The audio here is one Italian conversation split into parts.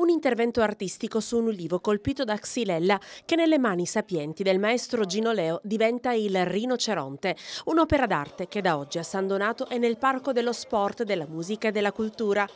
un intervento artistico su un ulivo colpito da Xylella che nelle mani sapienti del maestro Gino Leo diventa il rinoceronte, un'opera d'arte che da oggi a San Donato è nel parco dello sport, della musica e della cultura.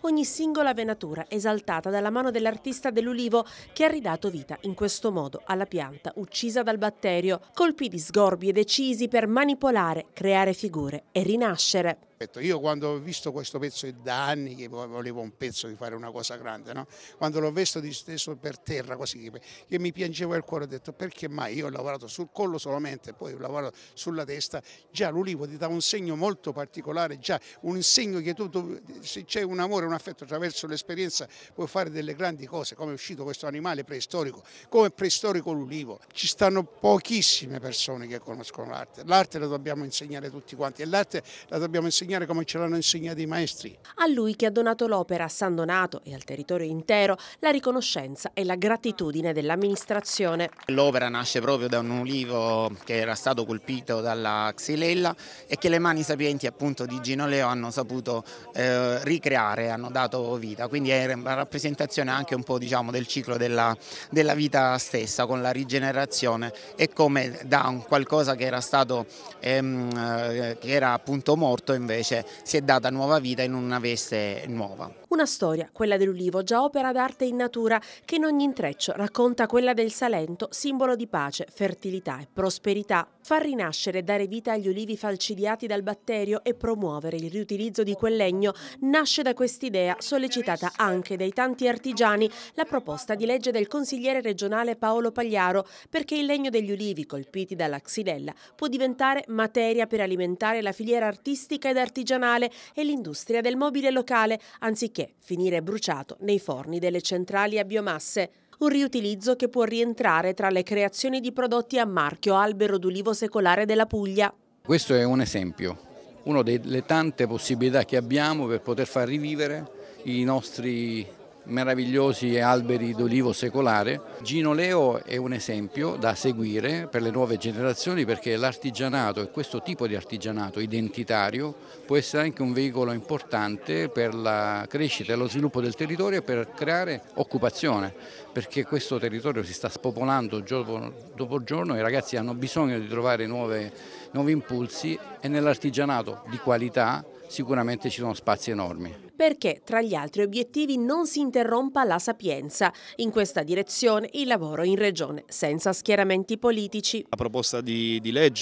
Ogni singola venatura esaltata dalla mano dell'artista dell'ulivo che ha ridato vita in questo modo alla pianta uccisa dal batterio, colpi di sgorbi e decisi per manipolare, creare figure e rinascere. Io quando ho visto questo pezzo, è da anni che volevo un pezzo di fare una cosa grande, no? quando l'ho visto disteso per terra così, che mi piangeva il cuore, ho detto perché mai? Io ho lavorato sul collo solamente, poi ho lavorato sulla testa, già l'ulivo ti dà un segno molto particolare, già un segno che tu, tu se c'è un amore, un affetto attraverso l'esperienza puoi fare delle grandi cose, come è uscito questo animale preistorico, come preistorico l'ulivo. Ci stanno pochissime persone che conoscono l'arte, l'arte la dobbiamo insegnare tutti quanti e l'arte la dobbiamo insegnare insegnare come ce l'hanno insegnato i maestri. A lui che ha donato l'opera a San Donato e al territorio intero la riconoscenza e la gratitudine dell'amministrazione. L'opera nasce proprio da un ulivo che era stato colpito dalla xylella e che le mani sapienti appunto di Gino Leo hanno saputo eh, ricreare, hanno dato vita, quindi è una rappresentazione anche un po' diciamo, del ciclo della, della vita stessa con la rigenerazione e come da un qualcosa che era stato ehm, eh, che era appunto morto invece invece si è data nuova vita in una veste nuova. Una storia, quella dell'ulivo, già opera d'arte in natura, che in ogni intreccio racconta quella del Salento, simbolo di pace, fertilità e prosperità. Far rinascere e dare vita agli ulivi falcidiati dal batterio e promuovere il riutilizzo di quel legno nasce da quest'idea, sollecitata anche dai tanti artigiani, la proposta di legge del consigliere regionale Paolo Pagliaro, perché il legno degli ulivi colpiti dalla xylella può diventare materia per alimentare la filiera artistica ed artigianale e l'industria del mobile locale, anziché anziché finire bruciato nei forni delle centrali a biomasse un riutilizzo che può rientrare tra le creazioni di prodotti a marchio albero d'ulivo secolare della Puglia. Questo è un esempio, una delle tante possibilità che abbiamo per poter far rivivere i nostri meravigliosi alberi d'olivo secolare. Gino Leo è un esempio da seguire per le nuove generazioni perché l'artigianato e questo tipo di artigianato identitario può essere anche un veicolo importante per la crescita e lo sviluppo del territorio e per creare occupazione perché questo territorio si sta spopolando giorno dopo giorno e i ragazzi hanno bisogno di trovare nuove, nuovi impulsi e nell'artigianato di qualità sicuramente ci sono spazi enormi perché tra gli altri obiettivi non si interrompa la sapienza. In questa direzione il lavoro in regione, senza schieramenti politici. La proposta di, di legge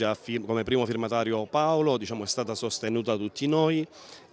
come primo firmatario Paolo diciamo, è stata sostenuta da tutti noi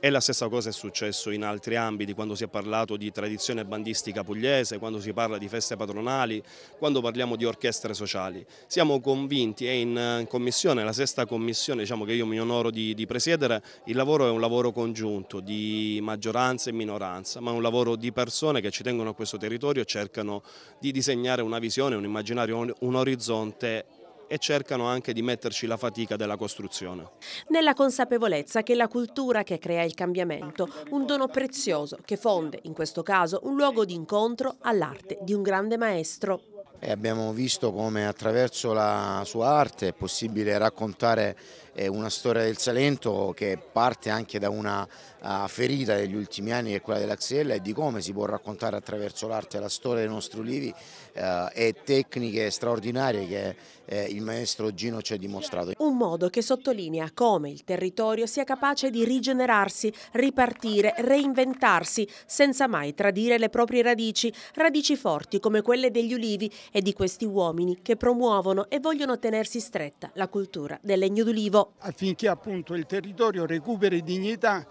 e la stessa cosa è successo in altri ambiti, quando si è parlato di tradizione bandistica pugliese, quando si parla di feste patronali, quando parliamo di orchestre sociali. Siamo convinti e in eh, commissione, la sesta commissione diciamo, che io mi onoro di, di presiedere, il lavoro è un lavoro congiunto di maggioranza maggioranza e minoranza, ma un lavoro di persone che ci tengono a questo territorio e cercano di disegnare una visione, un immaginario, un orizzonte e cercano anche di metterci la fatica della costruzione. Nella consapevolezza che è la cultura che crea il cambiamento, un dono prezioso che fonde, in questo caso, un luogo di incontro all'arte di un grande maestro e abbiamo visto come attraverso la sua arte è possibile raccontare eh, una storia del Salento che parte anche da una ah, ferita degli ultimi anni che è quella della Xella e di come si può raccontare attraverso l'arte la storia dei nostri ulivi eh, e tecniche straordinarie che eh, il maestro Gino ci ha dimostrato. Un modo che sottolinea come il territorio sia capace di rigenerarsi, ripartire, reinventarsi senza mai tradire le proprie radici, radici forti come quelle degli ulivi e di questi uomini che promuovono e vogliono tenersi stretta la cultura del legno d'ulivo. Affinché appunto il territorio recuperi dignità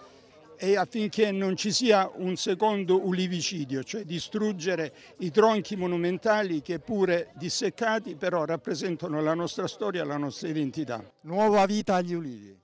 e affinché non ci sia un secondo ulivicidio, cioè distruggere i tronchi monumentali che pure disseccati però rappresentano la nostra storia, la nostra identità. Nuova vita agli ulivi.